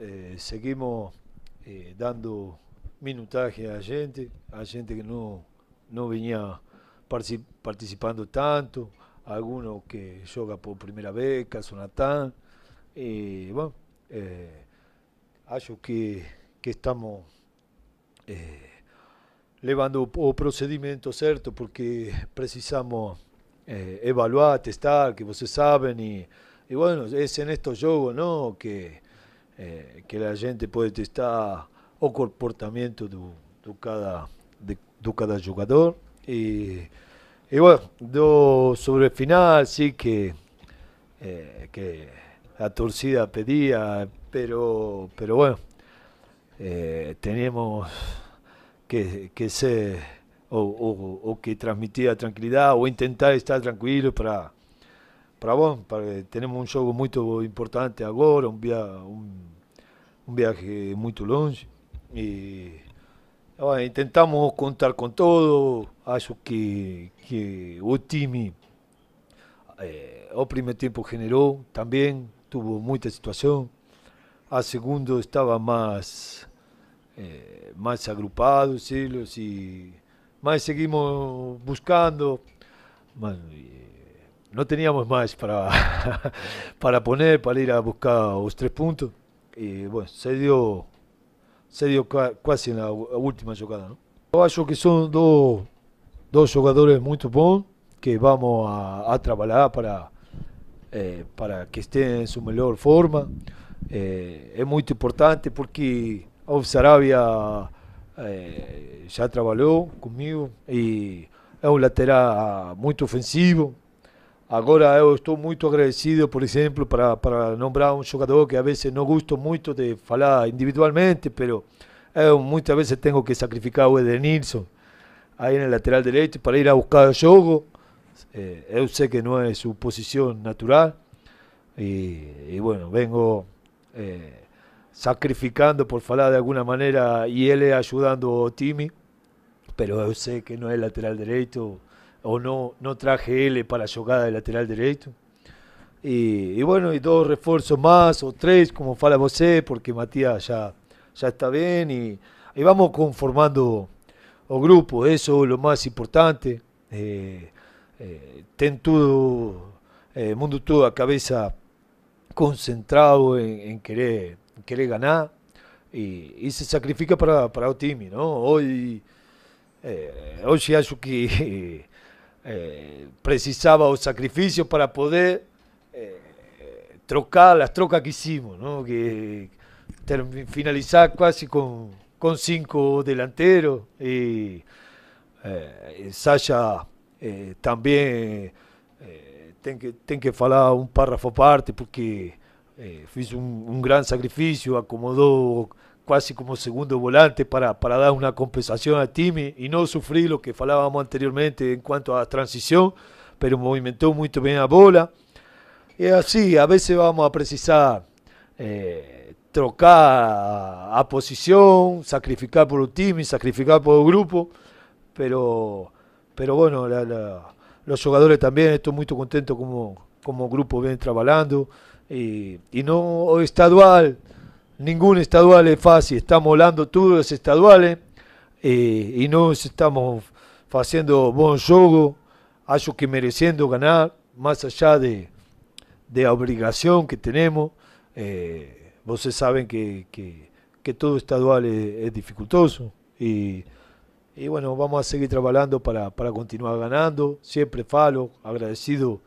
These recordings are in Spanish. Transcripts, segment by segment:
Eh, seguimos eh, dando minutaje a gente, a gente que no, venía participando tanto, algunos que juega por primera vez, caso y eh, bueno, eh, que, que estamos levando o procedimiento cierto porque precisamos evaluar, testar, que ustedes saben y, bueno, es en estos juegos, ¿no? Que, eh, que la gente puede testar o comportamiento de cada, de, cada jugador y y bueno, sobre el final, sí que, eh, que la torcida pedía, pero, pero bueno, eh, que, que ser o, o, que transmitir tranquilidad o intentar estar tranquilo para para vos, tenemos un juego muy importante ahora un un viaje muy longe Intentamos contar con todo. Acho que, que eh, o time tiempo generó primeiro tempo tuvo muita situación A segundo estaba más eh, agrupado, seguimos buscando. no teníamos más para, para poner, para ir a buscar los tres puntos. e bueno, se deu se deu quase na última jogada. eu acho que são dois dois jogadores muito bons que vamos a, a para, eh, para que estejam em sua melhor forma. é eh, muito importante porque o Sarabia já eh, trabalhou comigo e é um lateral muito ofensivo, Ahora estoy estou agradecido, por ejemplo, para, nombrar nombrar um un jugador que a veces no gosto mucho de falar individualmente, pero muchas veces tengo que sacrificar o Edenilson en el lateral derecho para ir a buscar o jogo. Yo eh, sé que no es su posición natural y e, e bueno, vengo eh, sacrificando por falar de alguna manera y e él ayudando a Timi, pero yo sé que no el lateral derecho o no, no traje L para la jugada de lateral derecho. Y, bueno, y dos refuerzos más, o tres, como fala vosé, porque Matías ya, ya está bien, y, vamos conformando o grupo, eso es lo más importante. Eh, eh ten todo, eh, mundo todo a cabeza concentrado en, querer, querer ganar, y, se sacrifica para, para el team ¿no? Hoy, eh, hoy acho que... Eh, precisaba un sacrificios para poder eh, trocar las trocas que hicimos, que finalizar casi con, cinco delanteros y eh, Sasha también eh, que hablar un párrafo aparte porque hizo un, gran sacrificio, acomodó Casi como segundo volante para, para dar una compensación a time Y no sufrir lo que falábamos anteriormente cuanto a la transición Pero movimentó muy bien la bola. Y así, a veces vamos a precisar eh, trocar a posición sacrificar por el time, sacrificar por el grupo, pero, pero bueno, los jugadores también, estoy muy contento como, como grupo ven trabajando y, y no estadual ningún estadual es fácil, estamos hablando todos los estaduales eh, y nos estamos haciendo buen juego, hayos que mereciendo ganar, más allá de, obligación que tenemos, eh, vocês saben que, todo estadual es, dificultoso y, bueno, vamos a seguir trabajando para, para continuar ganando, siempre falo, agradecido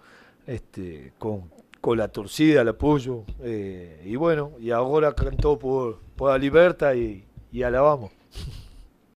este, con con la torcida, el apoyo. Eh, y bueno, y ahora cantó por, por la libertad y, y alabamos.